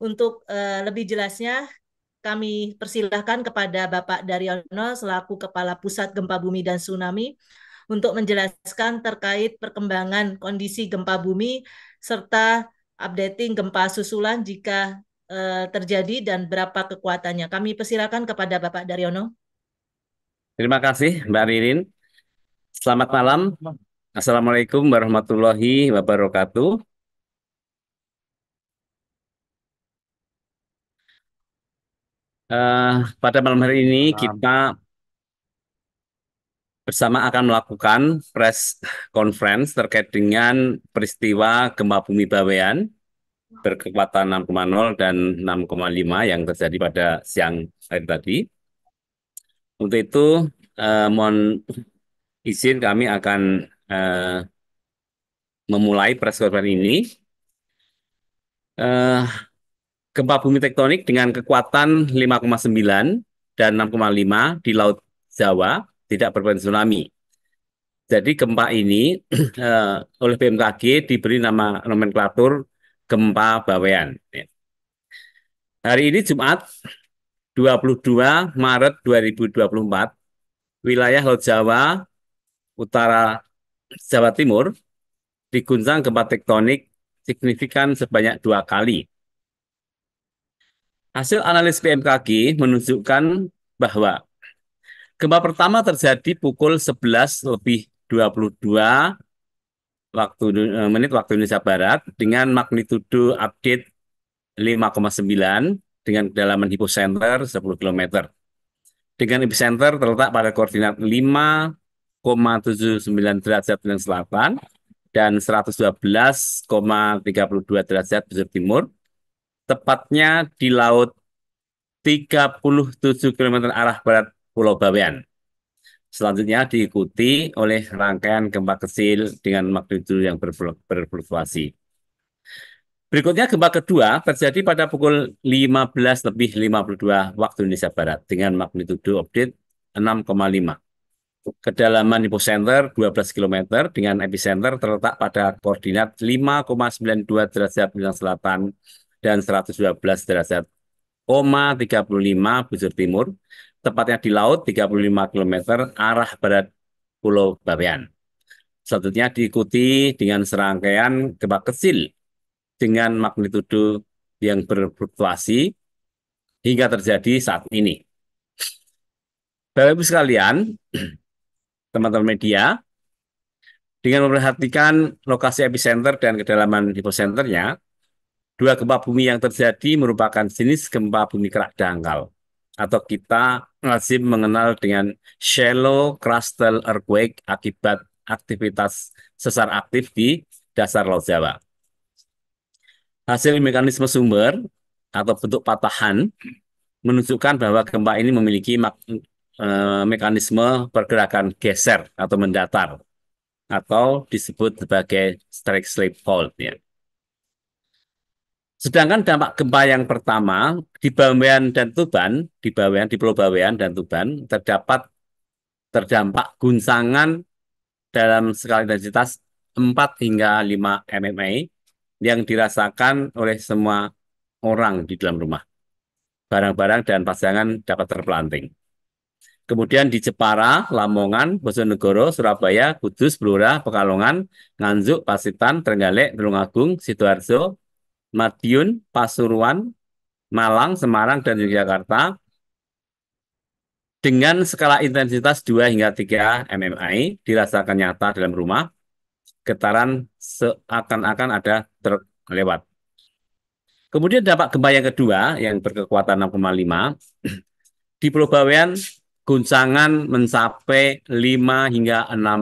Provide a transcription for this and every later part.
Untuk uh, lebih jelasnya, kami persilahkan kepada Bapak Daryono selaku Kepala Pusat Gempa Bumi dan Tsunami untuk menjelaskan terkait perkembangan kondisi gempa bumi serta updating gempa susulan jika uh, terjadi dan berapa kekuatannya. Kami persilahkan kepada Bapak Daryono. Terima kasih Mbak Ririn. Selamat malam. Assalamualaikum warahmatullahi wabarakatuh. Uh, pada malam hari ini kita bersama akan melakukan press conference terkait dengan peristiwa gempa bumi Bawean berkekuatan 6,0 dan 6,5 yang terjadi pada siang hari tadi. Untuk itu, uh, mohon izin kami akan uh, memulai press conference ini. Uh, gempa bumi tektonik dengan kekuatan 5,9 dan 6,5 di Laut Jawa tidak berpotensi tsunami. Jadi gempa ini eh, oleh BMKG diberi nama nomenklatur gempa Bawean. Ya. Hari ini Jumat 22 Maret 2024, wilayah Laut Jawa Utara Jawa Timur diguncang gempa tektonik signifikan sebanyak dua kali Hasil analis BMKG menunjukkan bahwa gempa pertama terjadi pukul 11 lebih 22 waktu eh, menit waktu Indonesia Barat dengan magnitudo update 5,9 dengan kedalaman hipocenter 10 km. Dengan epicenter terletak pada koordinat 5,79 derajat yang selatan dan 112,32 derajat pesisir timur tepatnya di laut 37 km arah barat Pulau Bawean. Selanjutnya diikuti oleh rangkaian gempa kecil dengan magnitudo yang berfluktuasi. Berikutnya gempa kedua terjadi pada pukul 15 lebih 52 waktu Indonesia Barat dengan magnitudo update 6,5. Kedalaman hipocenter 12 km dengan epicenter terletak pada koordinat 5,92 derajat bintang selatan dan 112 derajat koma 35 bujur timur, tepatnya di laut 35 km arah barat Pulau Bawean. Selanjutnya diikuti dengan serangkaian gempa kecil dengan magnitudo yang berfluktuasi hingga terjadi saat ini. Bapak-Ibu sekalian, teman-teman media, dengan memperhatikan lokasi epicenter dan kedalaman hiposenternya, Dua gempa bumi yang terjadi merupakan jenis gempa bumi kerak dangkal atau kita lazim mengenal dengan shallow crustal earthquake akibat aktivitas sesar aktif di dasar Laut Jawa. Hasil mekanisme sumber atau bentuk patahan menunjukkan bahwa gempa ini memiliki e, mekanisme pergerakan geser atau mendatar atau disebut sebagai strike slip fault ya. Sedangkan dampak gempa yang pertama di Bawean dan Tuban, di Bawean, di Pulau Bawean dan Tuban terdapat terdampak guncangan dalam skala intensitas 4 hingga 5 MMA yang dirasakan oleh semua orang di dalam rumah. Barang-barang dan pasangan dapat terpelanting. Kemudian di Jepara, Lamongan, Bojonegoro, Surabaya, Kudus, Blora, Pekalongan, Nganjuk, Pasitan, Trenggalek, Tulungagung, Sidoarjo, Madiun, Pasuruan, Malang, Semarang, dan Yogyakarta dengan skala intensitas 2 hingga 3 MMI dirasakan nyata dalam rumah, getaran seakan-akan ada terlewat. Kemudian dampak gempa yang kedua yang berkekuatan 6,5 di Pulau Bawean guncangan mencapai 5 hingga 6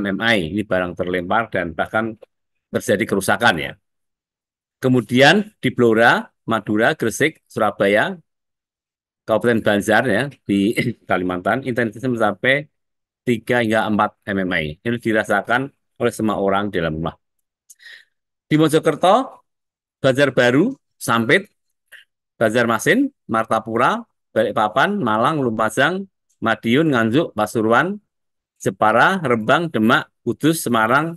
MMI. Ini barang terlempar dan bahkan terjadi kerusakan ya. Kemudian di Blora, Madura, Gresik, Surabaya, Kabupaten Banjar ya di Kalimantan intensitas mencapai 3 hingga 4 MMI. Ini dirasakan oleh semua orang di dalam rumah. Di Mojokerto, Baru, Sampit, Masin, Martapura, Balikpapan, Malang, Lumajang, Madiun, Nganjuk, Pasuruan, Jepara, Rembang, Demak, Kudus, Semarang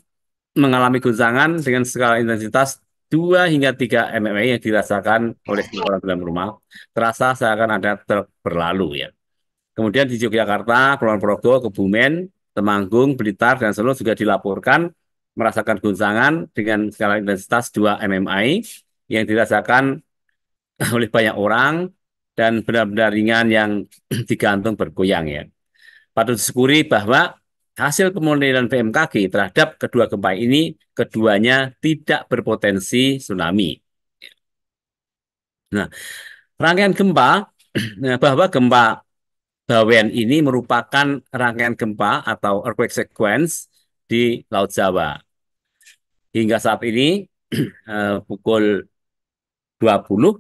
mengalami guncangan dengan skala intensitas 2 hingga 3 mmA yang dirasakan oleh orang dalam rumah terasa seakan ada berlalu ya. Kemudian di Yogyakarta, Kulon Progo, Kebumen, Temanggung, Blitar, dan Solo juga dilaporkan merasakan guncangan dengan skala intensitas 2 MMI yang dirasakan oleh banyak orang dan benar-benar ringan yang digantung bergoyang ya. Patut disyukuri bahwa Hasil pemodelan BMKG terhadap kedua gempa ini keduanya tidak berpotensi tsunami. Nah, rangkaian gempa nah, bahwa gempa Bawen ini merupakan rangkaian gempa atau earthquake sequence di Laut Jawa. Hingga saat ini eh, pukul 20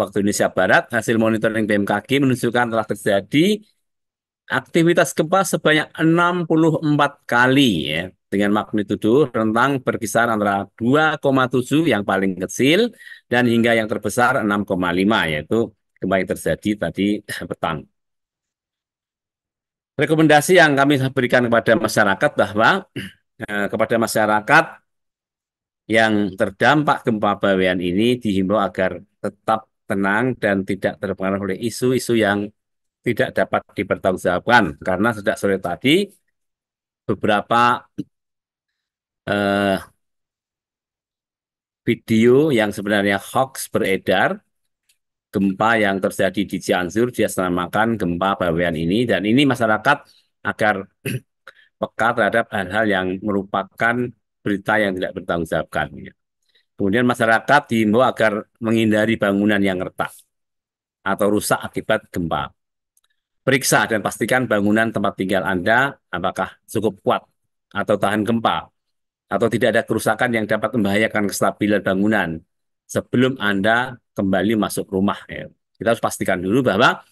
waktu Indonesia Barat, hasil monitoring BMKG menunjukkan telah terjadi aktivitas gempa sebanyak 64 kali ya dengan magnitudo rentang berkisar antara 2,7 yang paling kecil dan hingga yang terbesar 6,5 yaitu gempa yang terjadi tadi petang. Rekomendasi yang kami berikan kepada masyarakat bahwa eh, kepada masyarakat yang terdampak gempa bawean ini dihimbau agar tetap tenang dan tidak terpengaruh oleh isu-isu yang tidak dapat dipertanggungjawabkan karena sejak sore tadi beberapa eh, video yang sebenarnya hoax beredar gempa yang terjadi di Cianjur dia senamakan gempa bawean ini dan ini masyarakat agar peka terhadap hal-hal yang merupakan berita yang tidak bertanggung jawabkan. Kemudian masyarakat diimbau agar menghindari bangunan yang retak atau rusak akibat gempa. Periksa dan pastikan bangunan tempat tinggal Anda apakah cukup kuat atau tahan gempa atau tidak ada kerusakan yang dapat membahayakan kestabilan bangunan sebelum Anda kembali masuk rumah. Ya. Kita harus pastikan dulu bahwa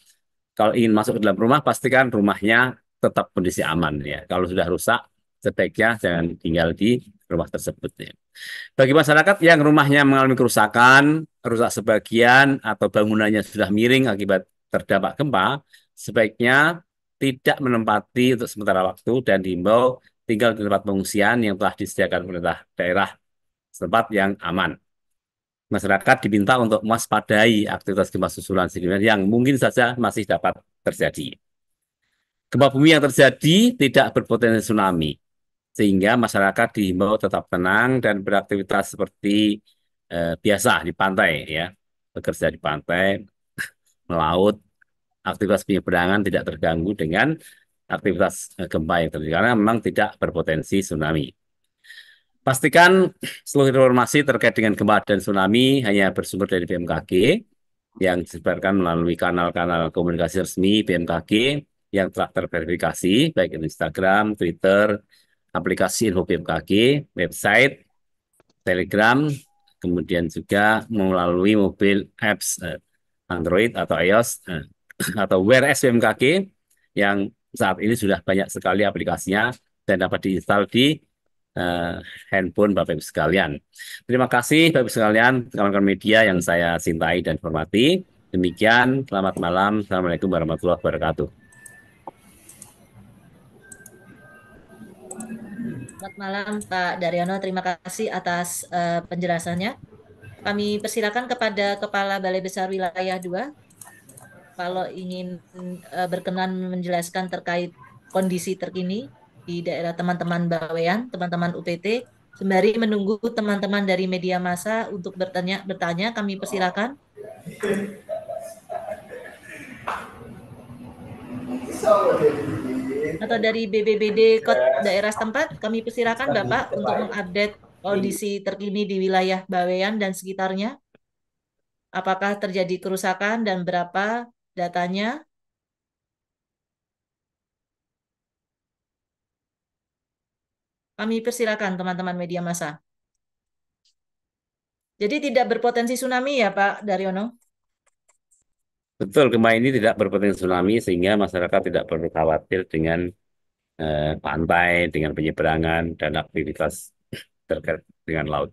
kalau ingin masuk ke dalam rumah, pastikan rumahnya tetap kondisi aman. ya. Kalau sudah rusak, sebaiknya jangan tinggal di rumah tersebut. Ya. Bagi masyarakat yang rumahnya mengalami kerusakan, rusak sebagian, atau bangunannya sudah miring akibat terdampak gempa, sebaiknya tidak menempati untuk sementara waktu dan diimbau tinggal di tempat pengungsian yang telah disediakan pemerintah daerah tempat yang aman. Masyarakat diminta untuk waspadai aktivitas gempa susulan sedimen yang mungkin saja masih dapat terjadi. Gempa bumi yang terjadi tidak berpotensi tsunami, sehingga masyarakat diimbau tetap tenang dan beraktivitas seperti eh, biasa di pantai ya, bekerja di pantai, melaut, aktivitas penyeberangan tidak terganggu dengan aktivitas eh, gempa yang terjadi karena memang tidak berpotensi tsunami. Pastikan seluruh informasi terkait dengan gempa dan tsunami hanya bersumber dari BMKG yang disebarkan melalui kanal-kanal komunikasi resmi BMKG yang telah terverifikasi baik di Instagram, Twitter, aplikasi info BMKG, website, Telegram, kemudian juga melalui mobil apps eh, Android atau iOS eh, atau Wear SMKG yang saat ini sudah banyak sekali aplikasinya dan dapat diinstal di uh, handphone Bapak-Ibu sekalian. Terima kasih Bapak-Ibu sekalian, teman-teman media yang saya cintai dan hormati. Demikian, selamat malam. Assalamualaikum warahmatullahi wabarakatuh. Selamat malam Pak Daryono, terima kasih atas uh, penjelasannya. Kami persilakan kepada Kepala Balai Besar Wilayah 2, kalau ingin uh, berkenan menjelaskan terkait kondisi terkini di daerah teman-teman Bawean, teman-teman UPT, sembari menunggu teman-teman dari media massa untuk bertanya bertanya kami persilakan. Atau dari BBBD daerah setempat kami persilakan Bapak untuk mengupdate kondisi terkini di wilayah Bawean dan sekitarnya apakah terjadi kerusakan dan berapa datanya Kami persilakan teman-teman media massa. Jadi tidak berpotensi tsunami ya Pak Daryono? Betul, gempa ini tidak berpotensi tsunami sehingga masyarakat tidak perlu khawatir dengan eh, pantai, dengan penyeberangan dan aktivitas terkait dengan laut.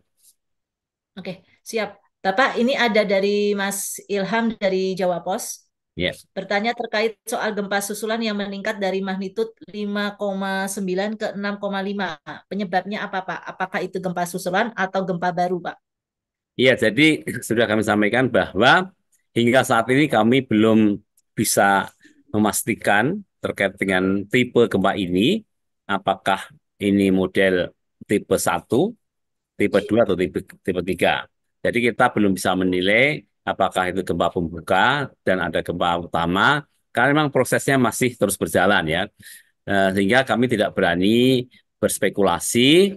Oke, siap. Bapak, ini ada dari Mas Ilham dari Jawa Pos. Yes. Ya. Bertanya terkait soal gempa susulan yang meningkat dari magnitud 5,9 ke 6,5. Penyebabnya apa, Pak? Apakah itu gempa susulan atau gempa baru, Pak? Iya, jadi sudah kami sampaikan bahwa hingga saat ini kami belum bisa memastikan terkait dengan tipe gempa ini apakah ini model tipe 1, tipe 2 atau tipe tipe 3. Jadi kita belum bisa menilai apakah itu gempa pembuka dan ada gempa utama karena memang prosesnya masih terus berjalan ya eh, sehingga kami tidak berani berspekulasi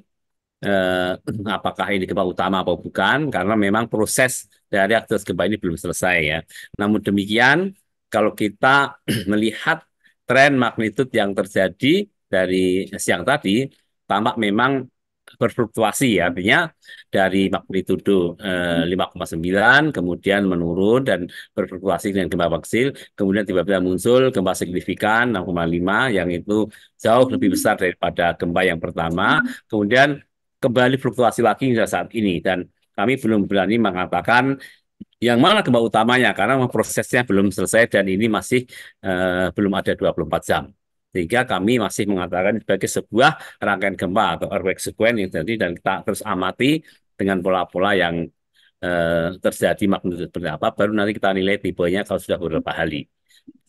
eh, apakah ini gempa utama atau bukan karena memang proses dari aktivitas gempa ini belum selesai ya namun demikian kalau kita melihat tren magnitude yang terjadi dari siang tadi tampak memang berfluktuasi ya artinya dari magnitudo eh, 5,9 hmm. kemudian menurun dan berfluktuasi dengan gempa kecil kemudian tiba-tiba muncul gempa signifikan 6,5 yang itu jauh lebih hmm. besar daripada gempa yang pertama hmm. kemudian kembali fluktuasi lagi hingga saat ini dan kami belum berani mengatakan yang mana gempa utamanya karena prosesnya belum selesai dan ini masih eh, belum ada 24 jam. Sehingga kami masih mengatakan sebagai sebuah rangkaian gempa atau earthquake sequence yang terjadi dan kita terus amati dengan pola-pola yang eh, terjadi magnitude seperti apa, baru nanti kita nilai tipenya kalau sudah beberapa hari.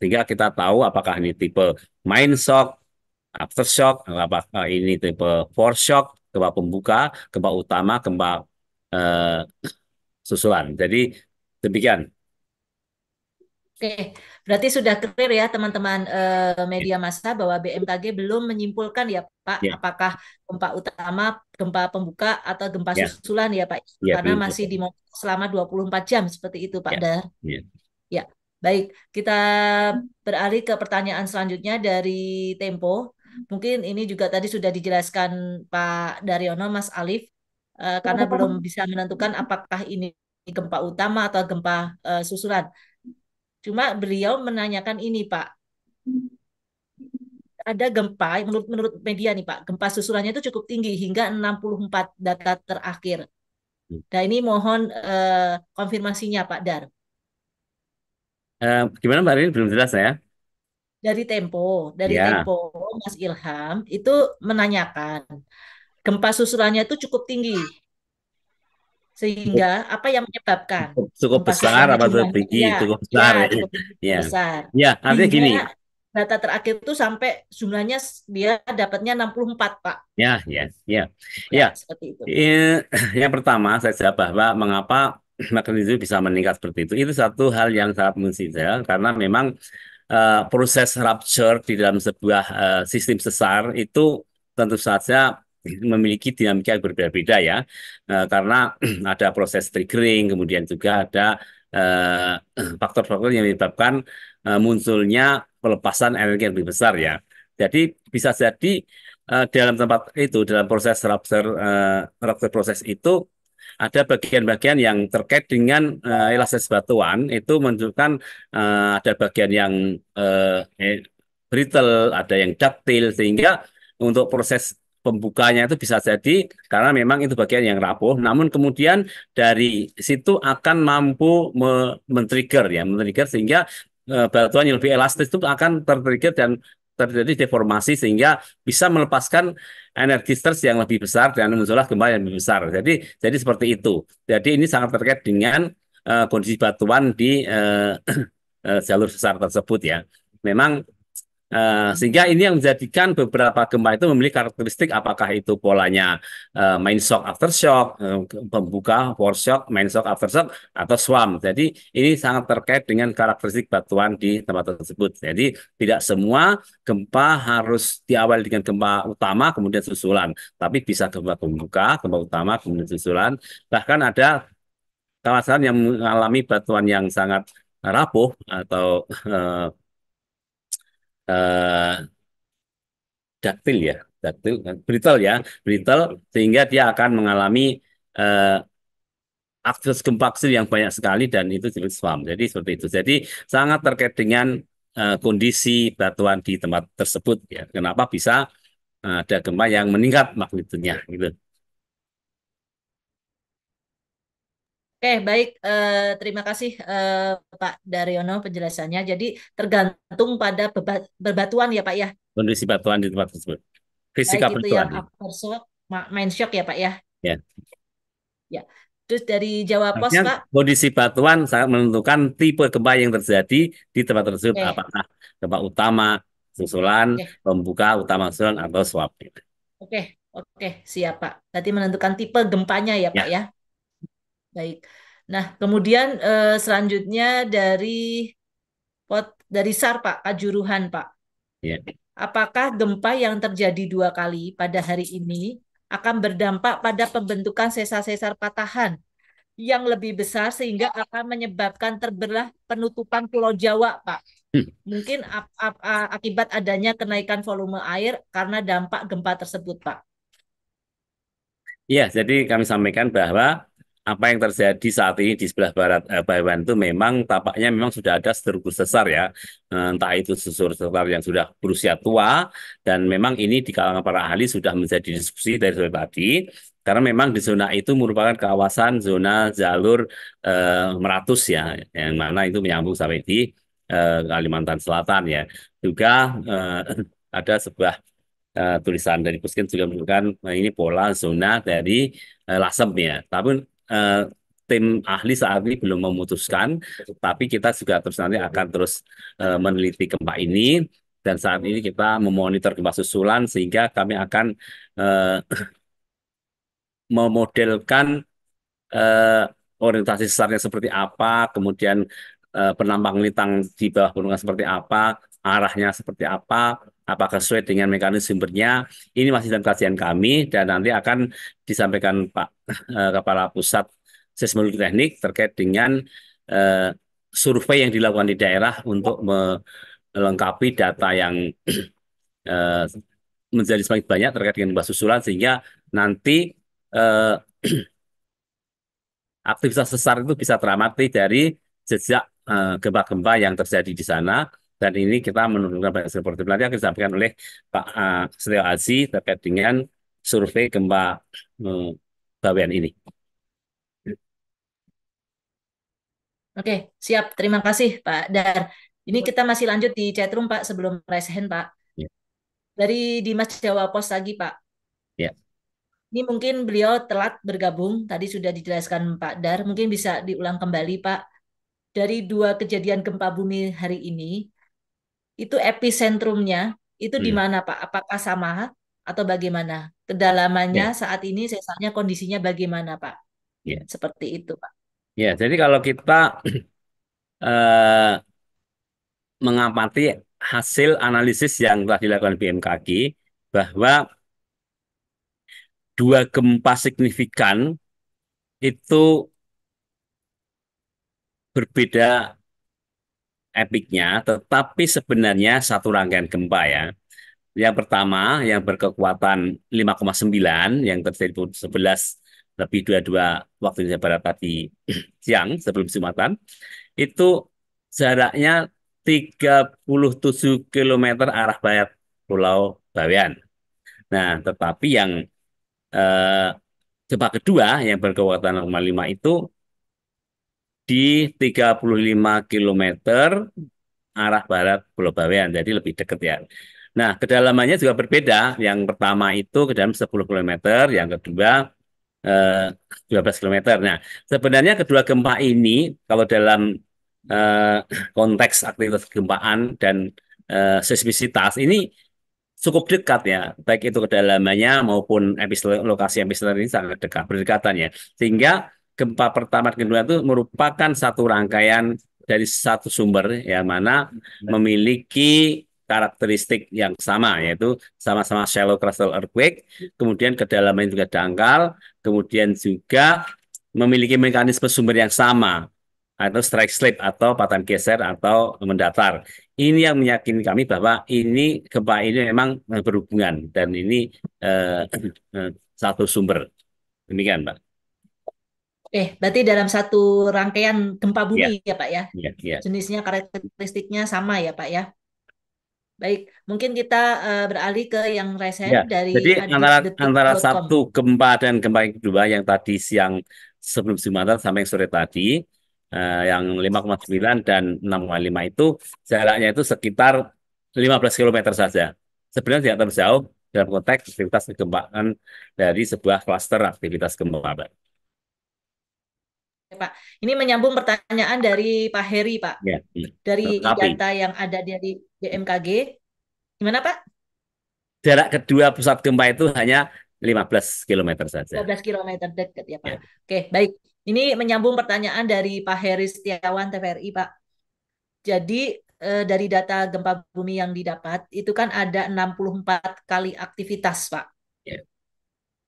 Sehingga kita tahu apakah ini tipe main shock, aftershock, apakah eh, ini tipe shock, gempa pembuka, gempa utama, gempa eh, susulan. Jadi demikian Oke, berarti sudah clear ya teman-teman eh, media ya. massa bahwa BMKG belum menyimpulkan ya Pak ya. apakah gempa utama, gempa pembuka atau gempa ya. susulan ya Pak ya, karena ya. masih dimonitor selama 24 jam seperti itu Pak ya. Dar. Ya. ya. Baik, kita beralih ke pertanyaan selanjutnya dari Tempo. Mungkin ini juga tadi sudah dijelaskan Pak Daryono Mas Alif eh, iya, karena belum bisa menentukan apakah ini gempa utama atau gempa eh, susulan. Cuma beliau menanyakan ini, Pak. Ada gempa, menurut menurut media nih Pak, gempa susulannya itu cukup tinggi hingga 64 data terakhir. Nah ini mohon eh, konfirmasinya Pak Dar. Uh, gimana Mbak Rini belum jelas ya? Dari Tempo, dari ya. Tempo Mas Ilham itu menanyakan gempa susulannya itu cukup tinggi sehingga apa yang menyebabkan cukup besar apa ya, cukup ya, cukup besar ya, cukup ya. besar ya artinya gini data terakhir itu sampai jumlahnya dia dapatnya 64 pak ya ya ya ya, ya seperti itu ya, yang pertama saya jawab bahwa mengapa magnitudo bisa meningkat seperti itu itu satu hal yang sangat mustahil karena memang uh, proses rupture di dalam sebuah uh, sistem sesar itu tentu saja memiliki dinamika yang berbeda-beda ya e, karena ada proses triggering kemudian juga ada eh, faktor-faktor yang menyebabkan eh, munculnya pelepasan energi yang lebih besar ya jadi bisa jadi dalam tempat itu dalam proses rupture rupture proses itu ada bagian-bagian yang terkait dengan uh, elastis batuan itu menunjukkan uh, ada bagian yang uh, brittle, ada yang ductile sehingga untuk proses pembukanya itu bisa jadi karena memang itu bagian yang rapuh namun kemudian dari situ akan mampu men-trigger ya men-trigger sehingga e, batuan yang lebih elastis itu akan tertrigger dan terjadi deformasi sehingga bisa melepaskan energi stres yang lebih besar dan muncullah gempa yang lebih besar. Jadi jadi seperti itu. Jadi ini sangat terkait dengan e, kondisi batuan di e, jalur sesar tersebut ya. Memang Uh, sehingga ini yang menjadikan beberapa gempa itu memiliki karakteristik apakah itu polanya uh, main shock aftershock, uh, eh, pembuka foreshock, main shock aftershock atau swam Jadi ini sangat terkait dengan karakteristik batuan di tempat tersebut. Jadi tidak semua gempa harus diawali dengan gempa utama kemudian susulan, tapi bisa gempa pembuka, gempa utama kemudian susulan. Bahkan ada kawasan yang mengalami batuan yang sangat rapuh atau uh, uh, eh, daktil ya, daktil, eh, brittle ya, brittle sehingga dia akan mengalami uh, eh, akses gempa kecil yang banyak sekali dan itu jenis swam. Jadi seperti itu. Jadi sangat terkait dengan uh, kondisi batuan di tempat tersebut ya. Kenapa bisa ada gempa yang meningkat magnitudenya gitu. Oke, okay, baik. Uh, terima kasih uh, Pak Daryono penjelasannya. Jadi tergantung pada berbatuan ya Pak ya? Kondisi batuan di tempat tersebut. Fisika baik, itu yang aftershock, main shock ya Pak ya? Ya. Yeah. Ya. Terus dari Jawa Pos Artinya, Pak? Kondisi batuan sangat menentukan tipe gempa yang terjadi di tempat tersebut. Okay. Apakah gempa utama, susulan, okay. pembuka utama susulan, atau swap. Oke, okay. oke. Okay. Siap Pak. Berarti menentukan tipe gempanya ya Pak ya? ya? Baik. Nah, kemudian eh, selanjutnya dari pot dari SAR Pak, Kajuruhan Pak. Ya. Apakah gempa yang terjadi dua kali pada hari ini akan berdampak pada pembentukan sesar sesar patahan yang lebih besar sehingga akan menyebabkan terbelah penutupan Pulau Jawa, Pak. Hmm. Mungkin ap ap akibat adanya kenaikan volume air karena dampak gempa tersebut, Pak. iya jadi kami sampaikan bahwa apa yang terjadi saat ini di sebelah barat eh, Taiwan itu memang tampaknya memang sudah ada struktur sesar ya eh, entah itu susur sesar yang sudah berusia tua dan memang ini di kalangan para ahli sudah menjadi diskusi dari sore tadi karena memang di zona itu merupakan kawasan zona jalur eh, meratus ya yang mana itu menyambung sampai di eh, Kalimantan Selatan ya juga eh, ada sebuah Uh, tulisan dari Puskin juga menunjukkan nah, eh, ini pola zona dari uh, Lasem ya tapi Eh, tim ahli saat ini belum memutuskan, tapi kita juga terus nanti akan terus uh, meneliti gempa ini dan saat ini kita memonitor gempa susulan sehingga kami akan uh, memodelkan uh, orientasi sesarnya seperti apa, kemudian uh, penampang lintang di bawah gunungan seperti apa, arahnya seperti apa, apakah sesuai dengan mekanisme sumbernya ini masih dalam kajian kami dan nanti akan disampaikan Pak eh, Kepala Pusat Seismologi Teknik terkait dengan eh, survei yang dilakukan di daerah untuk melengkapi data yang eh, menjadi semakin banyak terkait dengan bahasa susulan sehingga nanti eh, aktivitas sesar itu bisa teramati dari jejak eh, gempa-gempa yang terjadi di sana dan ini kita menurunkan banyak produktif. Nanti akan disampaikan oleh Pak uh, eh, Setio Aziz terkait dengan survei gempa uh, bawean ini. Oke, siap. Terima kasih Pak Dar. Ini kita masih lanjut di chatroom Pak sebelum raise hand Pak. Ya. Dari Dimas Jawa Pos lagi Pak. Ya. Ini mungkin beliau telat bergabung, tadi sudah dijelaskan Pak Dar, mungkin bisa diulang kembali Pak. Dari dua kejadian gempa bumi hari ini, itu epicentrumnya itu hmm. di mana Pak? Apakah sama atau bagaimana? Kedalamannya yeah. saat ini sesarnya kondisinya bagaimana Pak? Yeah. Seperti itu Pak. Ya, jadi kalau kita uh, mengamati hasil analisis yang telah dilakukan BMKG bahwa dua gempa signifikan itu berbeda epicnya, tetapi sebenarnya satu rangkaian gempa ya. Yang pertama yang berkekuatan 5,9 yang terjadi pukul 11 lebih 22 waktu Indonesia Barat tadi siang sebelum Jumatan itu jaraknya 37 km arah barat Pulau Bawean. Nah, tetapi yang eh, gempa kedua yang berkekuatan 0,5 itu di 35 km arah barat Pulau Bawean, jadi lebih dekat ya. Nah, kedalamannya juga berbeda. Yang pertama itu ke dalam 10 km, yang kedua eh, 12 km. Nah, sebenarnya kedua gempa ini kalau dalam eh, konteks aktivitas gempaan dan eh, seismisitas ini cukup dekat ya, baik itu kedalamannya maupun episode, lokasi epicenter ini sangat dekat berdekatan ya, sehingga gempa pertama dan kedua itu merupakan satu rangkaian dari satu sumber ya mana hmm. memiliki karakteristik yang sama yaitu sama-sama shallow crustal earthquake, kemudian kedalamannya juga dangkal, kemudian juga memiliki mekanisme sumber yang sama atau strike slip atau patahan geser atau mendatar. Ini yang meyakini kami bahwa ini gempa ini memang eh, berhubungan dan ini eh, eh, satu sumber. Demikian, Pak. Eh, berarti dalam satu rangkaian gempa bumi yeah. ya Pak ya? Yeah, yeah. Jenisnya karakteristiknya sama ya Pak ya? Baik, mungkin kita uh, beralih ke yang resen ya, dari Jadi antara antara satu gempa dan gempa yang kedua yang tadi siang sebelum Sumatera sampai sore tadi uh, yang 5,9 dan 6,5 itu jaraknya itu sekitar 15 km saja. Sebenarnya tidak terjauh dalam konteks aktivitas kegempaan dari sebuah klaster aktivitas gempa. Pak. Ini menyambung pertanyaan dari Pak Heri, Pak. Ya, ya. Dari Tapi, data yang ada dari BMKG. Gimana, Pak? Jarak kedua pusat gempa itu hanya 15 km saja. 15 km dekat ya, Pak. Ya. Oke, baik. Ini menyambung pertanyaan dari Pak Heri Setiawan TVRI, Pak. Jadi eh, dari data gempa bumi yang didapat itu kan ada 64 kali aktivitas, Pak.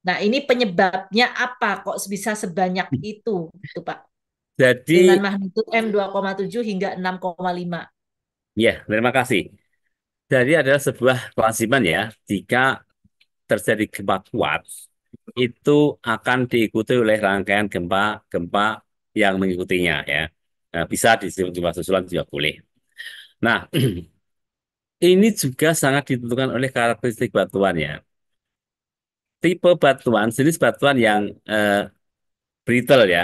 Nah, ini penyebabnya apa kok bisa sebanyak hmm. itu, itu Pak? Jadi dengan magnitud M 2,7 hingga 6,5. Ya, terima kasih. Jadi adalah sebuah kewajiban ya, jika terjadi gempa kuat, itu akan diikuti oleh rangkaian gempa-gempa yang mengikutinya ya. Nah, bisa disebut gempa susulan juga boleh. Nah, ini juga sangat ditentukan oleh karakteristik batuannya tipe batuan, jenis batuan yang eh, brittle ya,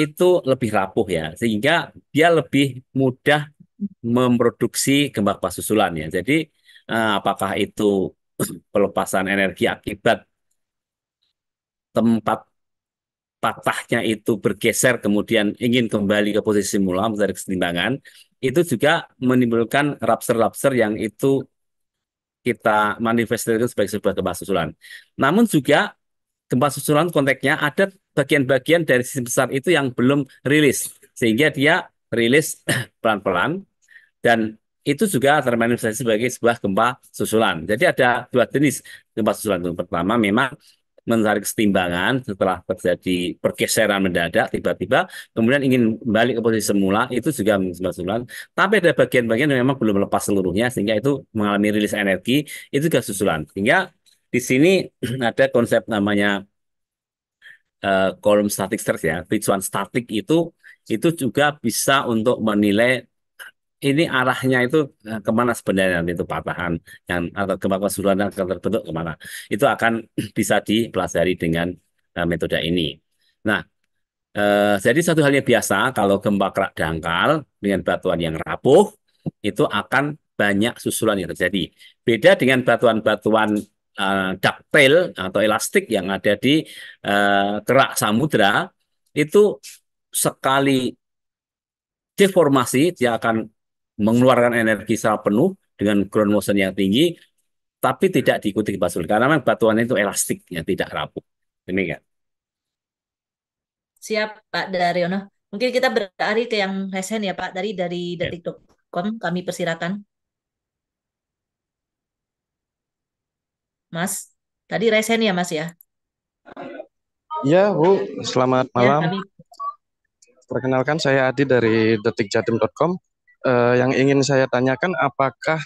itu lebih rapuh ya, sehingga dia lebih mudah memproduksi gempa gempa susulan ya. Jadi eh, apakah itu pelepasan energi akibat tempat patahnya itu bergeser kemudian ingin kembali ke posisi mula mencari keseimbangan itu juga menimbulkan rapser-rapser yang itu kita manifestasikan sebagai sebuah gempa susulan. Namun juga gempa susulan konteksnya ada bagian-bagian dari sistem besar itu yang belum rilis sehingga dia rilis pelan-pelan dan itu juga termanifestasi sebagai sebuah gempa susulan. Jadi ada dua jenis gempa susulan. Yang pertama memang mencari kesetimbangan setelah terjadi pergeseran mendadak tiba-tiba kemudian ingin kembali ke posisi semula itu juga semula tapi ada bagian-bagian yang memang belum lepas seluruhnya sehingga itu mengalami rilis energi itu juga susulan sehingga di sini ada konsep namanya uh, kolom static stress ya. Fitzwan statik itu itu juga bisa untuk menilai ini arahnya itu eh, kemana sebenarnya itu patahan yang atau gempa susulan yang terbentuk kemana itu akan bisa dipelajari dengan uh, metode ini. Nah, uh, jadi satu hal yang biasa kalau gempa kerak dangkal dengan batuan yang rapuh itu akan banyak susulan yang terjadi. Beda dengan batuan-batuan uh, ductile atau elastik yang ada di uh, kerak samudra itu sekali deformasi dia akan mengeluarkan energi secara penuh dengan ground motion yang tinggi, tapi tidak diikuti basul karena memang batuannya itu elastik ya tidak rapuh. kan. Siap Pak Daryono. Mungkin kita beralih ke yang resen ya Pak dari dari ya. detik.com kami persilakan. Mas, tadi resen ya Mas ya? Ya Bu, selamat ya, malam. Ya, kami... Perkenalkan saya Adi dari detikjatim.com uh, yang ingin saya tanyakan apakah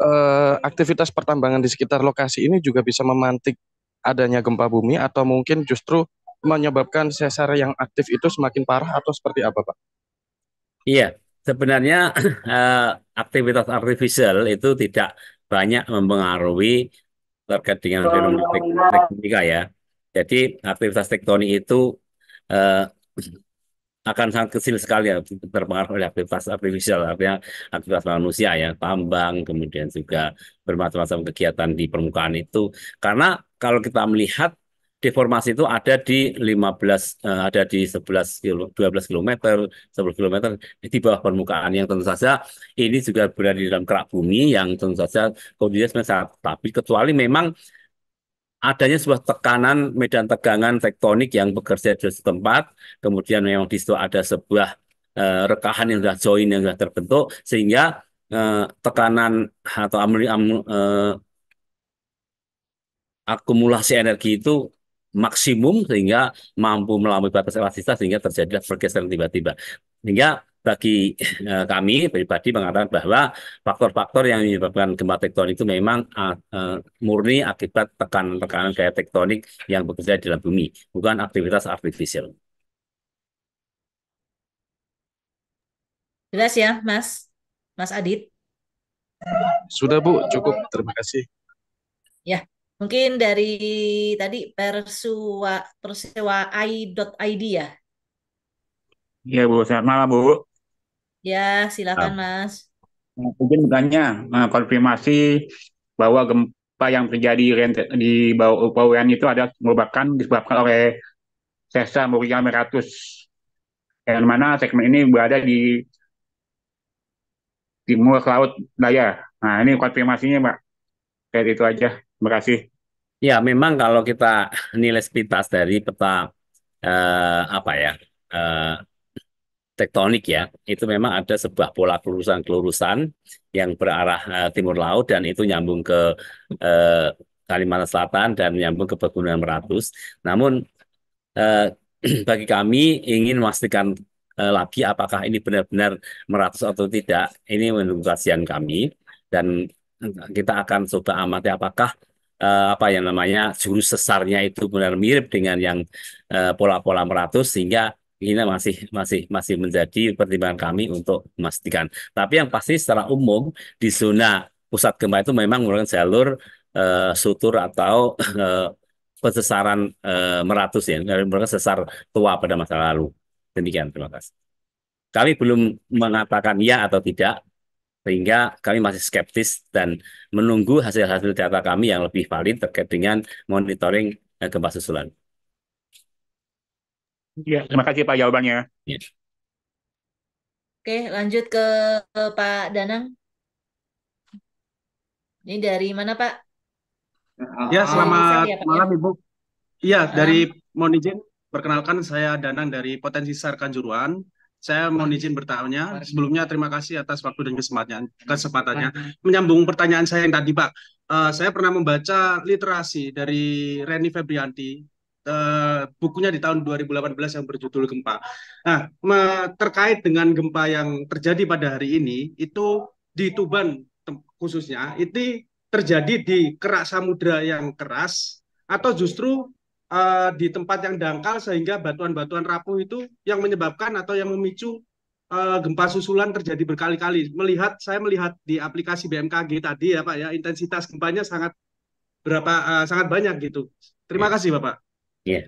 uh, aktivitas pertambangan di sekitar lokasi ini juga bisa memantik adanya gempa bumi atau mungkin justru menyebabkan sesar yang aktif itu semakin parah atau seperti apa, Pak? Iya, sebenarnya uh, aktivitas artificial itu tidak banyak mempengaruhi terkait dengan fenomena tektonika ya. Jadi aktivitas tektonik itu uh, akan sangat kecil sekali ya, terpengaruh oleh aktivitas artificial artinya aktivitas manusia ya tambang kemudian juga bermacam-macam kegiatan di permukaan itu karena kalau kita melihat deformasi itu ada di 15 belas eh, ada di 11 kilo, 12 km 10 km di bawah permukaan yang tentu saja ini juga berada di dalam kerak bumi yang tentu saja kondisinya sangat tapi kecuali memang adanya sebuah tekanan medan tegangan tektonik yang bekerja di suatu tempat, kemudian memang di situ ada sebuah uh, rekahan yang sudah join yang sudah terbentuk sehingga uh, tekanan atau amul, amul, uh, akumulasi energi itu maksimum sehingga mampu melampaui batas elastisitas sehingga terjadilah pergeseran tiba-tiba. Sehingga bagi e, kami pribadi mengatakan bahwa faktor-faktor yang menyebabkan gempa tektonik itu memang eh, eh, murni akibat tekanan-tekanan gaya tektonik yang bekerja di dalam bumi, bukan aktivitas artifisial. Jelas ya, Mas. Mas Adit. Sudah, Bu. Cukup. Terima kasih. Ya, mungkin dari tadi persua persewaai.id ya. Iya, Bu. Selamat malam, Bu. Ya, silakan nah, Mas. Nah, mungkin bertanya nah, konfirmasi bahwa gempa yang terjadi di bawah upawian itu ada merupakan disebabkan oleh sesa Muria Meratus yang mana segmen ini berada di timur laut daya. Nah, ini konfirmasinya, Pak. Kayak itu aja. Terima kasih. Ya, memang kalau kita nilai sepintas dari peta eh, apa ya? Eh, tektonik ya, itu memang ada sebuah pola kelurusan-kelurusan yang berarah uh, timur laut dan itu nyambung ke uh, Kalimantan Selatan dan nyambung ke Pegunungan Meratus. Namun uh, bagi kami ingin memastikan uh, lagi apakah ini benar-benar meratus atau tidak. Ini menurut kasihan kami dan kita akan coba amati apakah uh, apa yang namanya jurus sesarnya itu benar mirip dengan yang pola-pola meratus sehingga ini masih masih masih menjadi pertimbangan kami untuk memastikan. Tapi yang pasti secara umum di zona pusat gempa itu memang merupakan jalur eh, sutur atau eh, pesesaran eh, meratus ya, merupakan sesar tua pada masa lalu. Demikian, terima kasih. Kami belum mengatakan ya atau tidak, sehingga kami masih skeptis dan menunggu hasil-hasil data kami yang lebih valid terkait dengan monitoring eh, gempa susulan. Ya, terima kasih Pak jawabannya. Ya. Oke, lanjut ke, ke Pak Danang. Ini dari mana Pak? Ya, selamat ya, malam Ibu. Iya, dari mohon izin perkenalkan saya Danang dari Potensi Sar Kanjuruan. Saya mohon izin bertanya. Sebelumnya terima kasih atas waktu dan kesempatannya. Kesempatannya menyambung pertanyaan saya yang tadi, Pak. Uh, saya pernah membaca literasi dari Reni Febrianti uh, bukunya di tahun 2018 yang berjudul Gempa. Nah, terkait dengan gempa yang terjadi pada hari ini itu di Tuban khususnya itu terjadi di kerak samudra yang keras atau justru uh, di tempat yang dangkal sehingga batuan-batuan rapuh itu yang menyebabkan atau yang memicu eh, gempa susulan terjadi berkali-kali. Melihat saya melihat di aplikasi BMKG tadi ya Pak ya intensitas gempanya sangat berapa uh, sangat banyak gitu. Terima ya. kasih Bapak. Iya.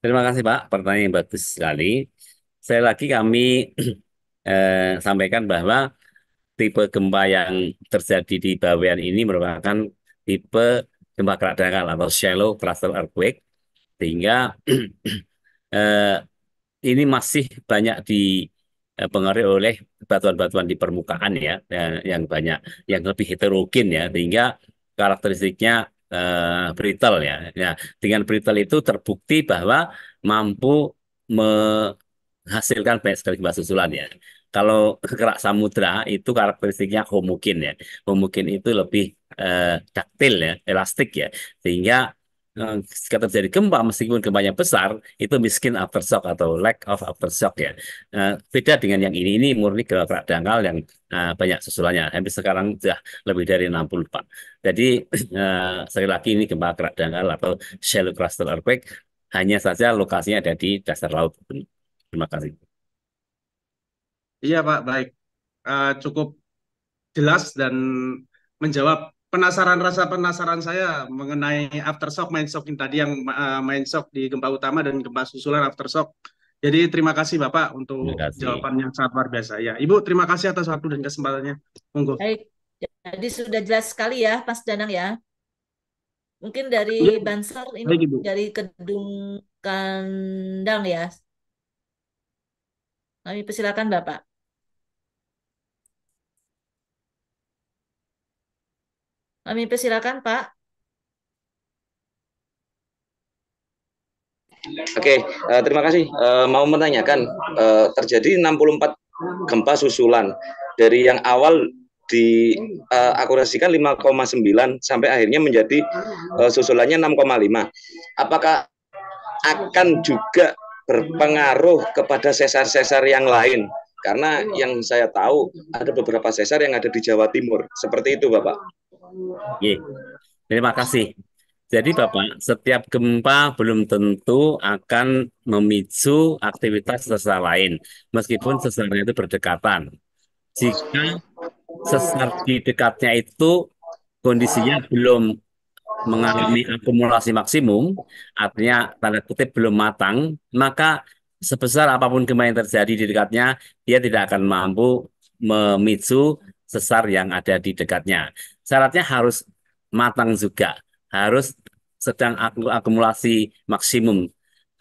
Terima kasih Pak, pertanyaan yang bagus sekali. Saya lagi kami eh, sampaikan bahwa tipe gempa yang terjadi di Bawean ini merupakan tipe gempa keradangan atau shallow crustal earthquake, sehingga eh, ini masih banyak dipengaruhi eh, oleh batuan-batuan di permukaan ya, eh, yang banyak, yang lebih heterogen ya, sehingga karakteristiknya eh, Brittle ya. ya. Dengan Brittle itu terbukti bahwa mampu menghasilkan banyak sekali gempa susulan ya. Kalau kerak samudra itu karakteristiknya homogen ya. Homogen itu lebih eh, daktil ya, elastik ya. Sehingga Eh, kata terjadi gempa meskipun gempanya besar itu miskin aftershock atau lack of aftershock ya uh, beda dengan yang ini ini murni gerak dangkal yang uh, banyak susulannya hampir sekarang sudah lebih dari 60 pak jadi uh, sekali lagi ini gempa gerak dangkal atau shallow crustal earthquake hanya saja lokasinya ada di dasar laut terima kasih iya pak baik uh, cukup jelas dan menjawab penasaran rasa penasaran saya mengenai aftershock main yang tadi yang uh, main shock di gempa utama dan gempa susulan aftershock. Jadi terima kasih Bapak untuk jawaban yang sangat luar biasa. Ya, Ibu terima kasih atas waktu dan kesempatannya. Monggo. Baik. Jadi sudah jelas sekali ya Mas Danang ya. Mungkin dari ya. Bansar ini Baik, dari Kedung Kandang ya. Kami persilakan Bapak. Kami persilakan Pak. Oke, okay, uh, eh, terima kasih. Uh, mau menanyakan, uh, terjadi 64 gempa susulan dari yang awal diakurasikan uh, 5,9 sampai akhirnya menjadi uh, susulannya 6,5. Apakah akan juga berpengaruh kepada sesar-sesar yang lain? Karena yang saya tahu ada beberapa sesar yang ada di Jawa Timur. Seperti itu, Bapak. Ye. Terima kasih. Jadi Bapak, setiap gempa belum tentu akan memicu aktivitas sesar lain, meskipun sesarnya itu berdekatan. Jika sesar di dekatnya itu kondisinya belum mengalami akumulasi maksimum, artinya tanda kutip belum matang, maka sebesar apapun gempa yang terjadi di dekatnya, dia tidak akan mampu memicu sesar yang ada di dekatnya. Syaratnya harus matang juga, harus sedang akumulasi maksimum.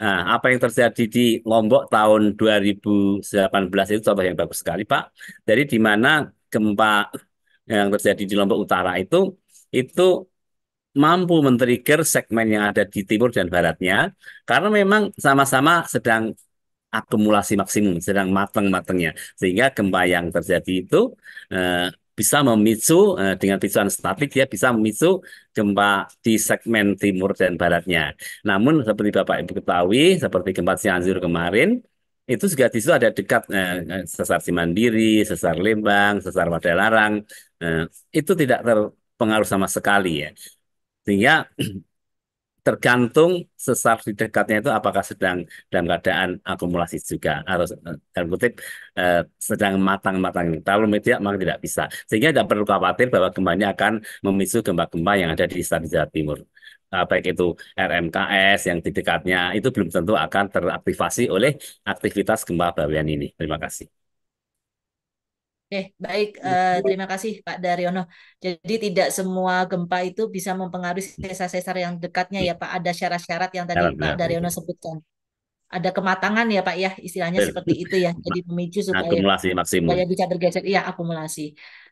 Nah, apa yang terjadi di Lombok tahun 2018 itu contoh yang bagus sekali, Pak. Jadi di mana gempa yang terjadi di Lombok Utara itu itu mampu men-trigger segmen yang ada di timur dan baratnya karena memang sama-sama sedang akumulasi maksimum, sedang matang-matangnya. Sehingga gempa yang terjadi itu uh, bisa memicu uh, dengan pisuan statik dia bisa memicu gempa di segmen timur dan baratnya. Namun seperti Bapak Ibu ketahui seperti gempa Cianjur kemarin itu juga di ada dekat uh, sesar Simandiri, sesar Lembang, sesar Padalarang uh, itu tidak terpengaruh sama sekali ya. Sehingga tergantung sesar di dekatnya itu apakah sedang dalam keadaan akumulasi juga harus eh, dalam kutip eh, sedang matang-matang kalau tidak maka tidak bisa sehingga tidak perlu khawatir bahwa gempanya akan memicu gempa-gempa yang ada di di Jawa Timur eh, baik itu RMKS yang di dekatnya itu belum tentu akan teraktivasi oleh aktivitas gempa bawian ini terima kasih Oke, baik. Uh, terima kasih Pak Daryono. Jadi tidak semua gempa itu bisa mempengaruhi sesar-sesar yang dekatnya ya Pak. Ada syarat-syarat yang tadi Pak Daryono sebutkan. Ada kematangan ya Pak ya, istilahnya Betul. seperti itu ya. Jadi memicu supaya akumulasi maksimum. Supaya bisa bergeser. Iya, akumulasi.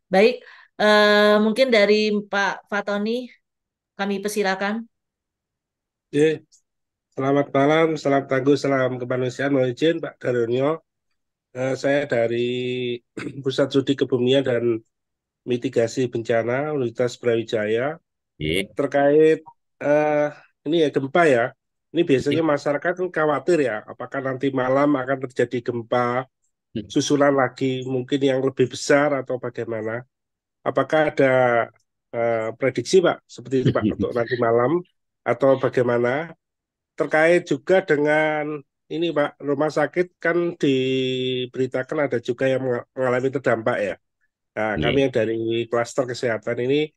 Baik, uh, mungkin dari Pak Fatoni kami persilakan. Selamat malam, salam tangguh, salam kemanusiaan, mohon izin Pak Daryono. Eh, saya dari Pusat Studi Kebumian dan Mitigasi Bencana Universitas Brawijaya. Yeah. Terkait uh, ini ya gempa ya. Ini biasanya yeah. masyarakat kan khawatir ya, apakah nanti malam akan terjadi gempa hmm. susulan lagi mungkin yang lebih besar atau bagaimana? Apakah ada uh, prediksi Pak seperti itu Pak untuk nanti malam atau bagaimana? Terkait juga dengan ini Pak, rumah sakit kan diberitakan ada juga yang mengalami terdampak ya. Nah, kami iya. yang dari klaster kesehatan ini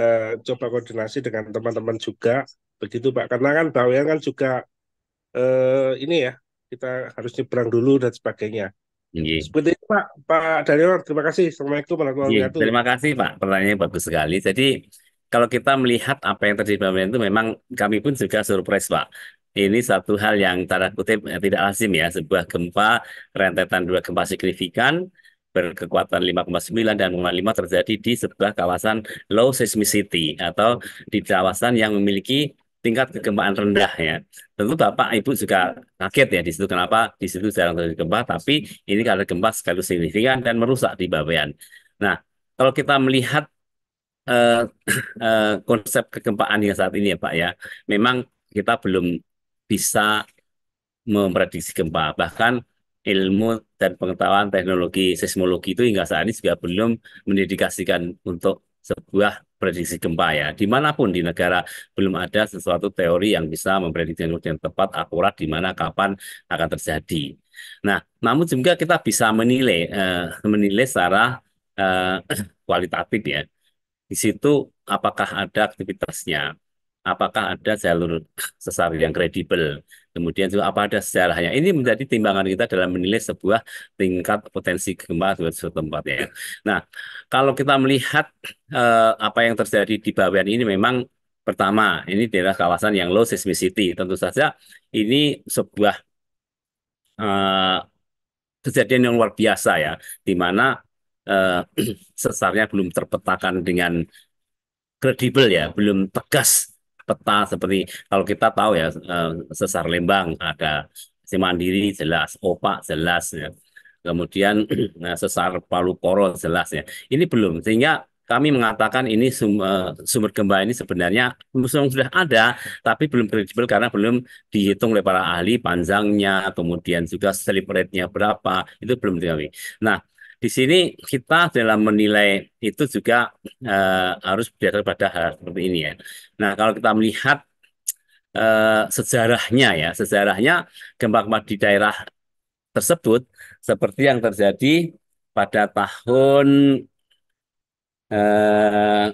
eh, coba koordinasi dengan teman-teman juga begitu Pak. Karena kan bawean kan juga eh, ini ya kita harus nyebrang dulu dan sebagainya. Yeah. Seperti itu Pak, Pak Daniel, terima kasih. Assalamualaikum warahmatullahi iya, wabarakatuh. Terima kasih Pak, pertanyaannya bagus sekali. Jadi kalau kita melihat apa yang terjadi di itu memang kami pun juga surprise Pak ini satu hal yang tanda kutip eh, tidak lazim ya, sebuah gempa rentetan dua gempa signifikan berkekuatan 5,9 dan 5 terjadi di sebuah kawasan low seismicity atau di kawasan yang memiliki tingkat kegempaan rendah ya. Tentu Bapak Ibu juga kaget ya di situ kenapa di situ jarang terjadi gempa tapi ini karena gempa sekali signifikan dan merusak di bawean. Nah, kalau kita melihat uh, uh, konsep kegempaan yang saat ini ya Pak ya, memang kita belum bisa memprediksi gempa. Bahkan ilmu dan pengetahuan teknologi seismologi itu hingga saat ini juga belum mendedikasikan untuk sebuah prediksi gempa ya. Dimanapun di negara belum ada sesuatu teori yang bisa memprediksi dengan tepat, akurat, di mana, kapan akan terjadi. Nah, namun juga kita bisa menilai eh, menilai secara eh, kualitatif ya. Di situ apakah ada aktivitasnya apakah ada jalur sesar yang kredibel, kemudian juga apa ada sejarahnya. Ini menjadi timbangan kita dalam menilai sebuah tingkat potensi gempa suatu tempat ya. Nah, kalau kita melihat eh, apa yang terjadi di Bawean ini memang pertama, ini daerah kawasan yang low seismicity. Tentu saja ini sebuah eh, kejadian yang luar biasa ya, di mana eh, sesarnya belum terpetakan dengan kredibel ya, belum tegas peta seperti kalau kita tahu ya eh, sesar Lembang ada Simandiri jelas, Opak jelas ya. Kemudian eh, sesar Palu Koro jelas ya. Ini belum sehingga kami mengatakan ini eh, sumber, sumber gempa ini sebenarnya sudah ada tapi belum kredibel karena belum dihitung oleh para ahli panjangnya kemudian juga slip rate-nya berapa itu belum diketahui. Nah, di sini kita dalam menilai itu juga eh, harus berdasar pada hal seperti ini ya. Nah kalau kita melihat eh, sejarahnya ya, sejarahnya gempa-gempa di daerah tersebut seperti yang terjadi pada tahun eh,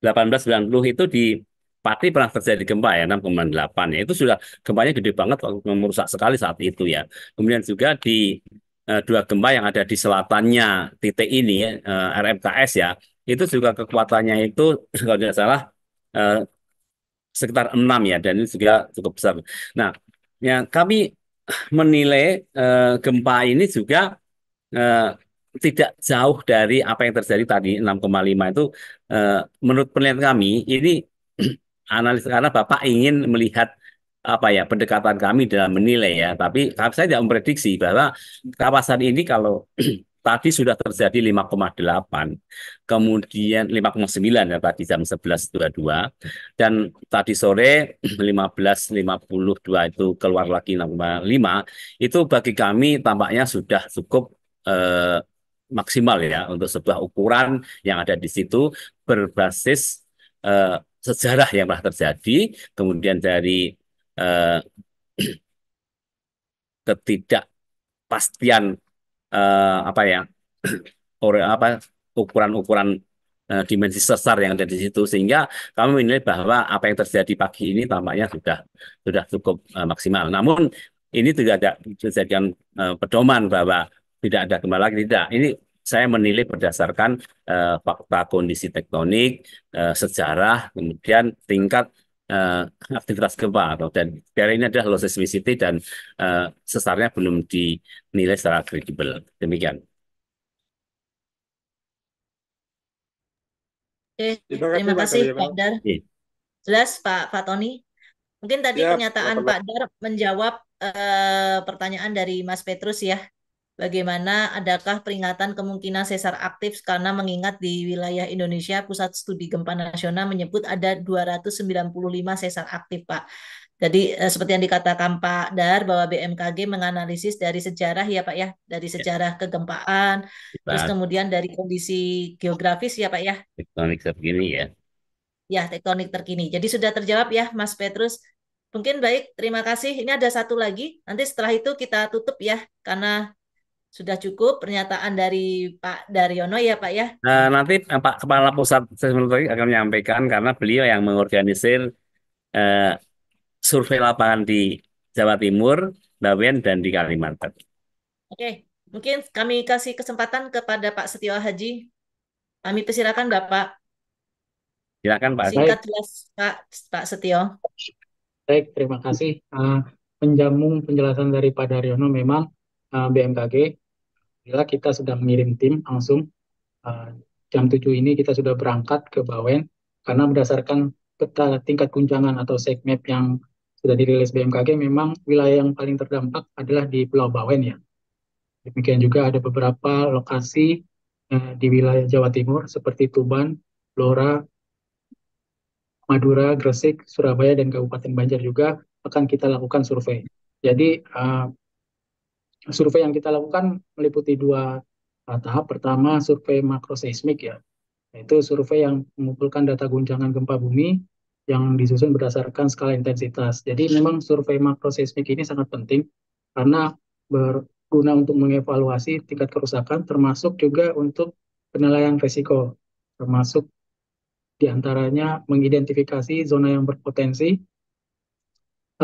1890 itu di Pati pernah terjadi gempa ya 6,8 ya itu sudah gempanya gede banget merusak sekali saat itu ya. Kemudian juga di Eh, dua gempa yang ada di selatannya titik ini uh, eh, RMKS ya itu juga kekuatannya itu kalau tidak salah uh, sekitar enam ya dan ini juga cukup besar. Nah, ya kami menilai uh, gempa ini juga uh, tidak jauh dari apa yang terjadi tadi 6,5 itu uh, menurut penelitian kami ini analis karena Bapak ingin melihat apa ya pendekatan kami dalam menilai ya tapi saya tidak memprediksi bahwa kawasan ini kalau tadi sudah terjadi 5,8 kemudian 5,9 ya tadi jam 11.22 dan tadi sore 15.52 itu keluar lagi 6,5 itu bagi kami tampaknya sudah cukup eh, maksimal ya untuk sebuah ukuran yang ada di situ berbasis eh, sejarah yang telah terjadi kemudian dari eh, ketidakpastian eh, apa ya apa ukuran-ukuran eh, dimensi sesar yang ada di situ sehingga kami menilai bahwa apa yang terjadi pagi ini tampaknya sudah sudah cukup eh, maksimal. Namun ini tidak ada dijadikan eh, pedoman bahwa tidak ada gempa lagi tidak. Ini saya menilai berdasarkan uh, fakta kondisi tektonik, uh, sejarah, kemudian tingkat uh, aktivitas gempa atau dan biar ini adalah low seismicity dan uh, sesarnya belum dinilai secara kredibel. Demikian. Oke, terima kasih Pak Dar. Iya. Jelas Pak Fatoni. Mungkin tadi ya, pernyataan Pak Dar menjawab uh, pertanyaan dari Mas Petrus ya Bagaimana adakah peringatan kemungkinan sesar aktif karena mengingat di wilayah Indonesia Pusat Studi Gempa Nasional menyebut ada 295 sesar aktif, Pak. Jadi eh, seperti yang dikatakan Pak Dar bahwa BMKG menganalisis dari sejarah ya Pak ya, dari ya. sejarah kegempaan, terus kemudian dari kondisi geografis ya Pak ya. Tektonik terkini ya. Ya, tektonik terkini. Jadi sudah terjawab ya Mas Petrus. Mungkin baik, terima kasih. Ini ada satu lagi. Nanti setelah itu kita tutup ya, karena sudah cukup pernyataan dari Pak Daryono ya Pak ya? Uh, nanti Pak Kepala Pusat Seismologi akan menyampaikan karena beliau yang mengorganisir uh, survei lapangan di Jawa Timur, Dawen dan di Kalimantan. Oke, mungkin kami kasih kesempatan kepada Pak Setio Haji. Kami persilakan Bapak. Silakan Pak. Singkat jelas Pak, Pak Setio. Baik, terima kasih. Uh, eh, menjamung penjelasan dari Pak Daryono memang eh, BMKG Bila kita sudah mengirim tim langsung uh, jam 7 ini kita sudah berangkat ke Bawen karena berdasarkan peta tingkat guncangan atau segmap yang sudah dirilis BMKG memang wilayah yang paling terdampak adalah di Pulau Bawen ya. Demikian juga ada beberapa lokasi uh, di wilayah Jawa Timur seperti Tuban, Blora, Madura, Gresik, Surabaya, dan Kabupaten Banjar juga akan kita lakukan survei. Jadi uh, survei yang kita lakukan meliputi dua eh, tahap. Pertama, survei makroseismik ya. Itu survei yang mengumpulkan data guncangan gempa bumi yang disusun berdasarkan skala intensitas. Jadi memang survei makroseismik ini sangat penting karena berguna untuk mengevaluasi tingkat kerusakan termasuk juga untuk penilaian risiko termasuk diantaranya mengidentifikasi zona yang berpotensi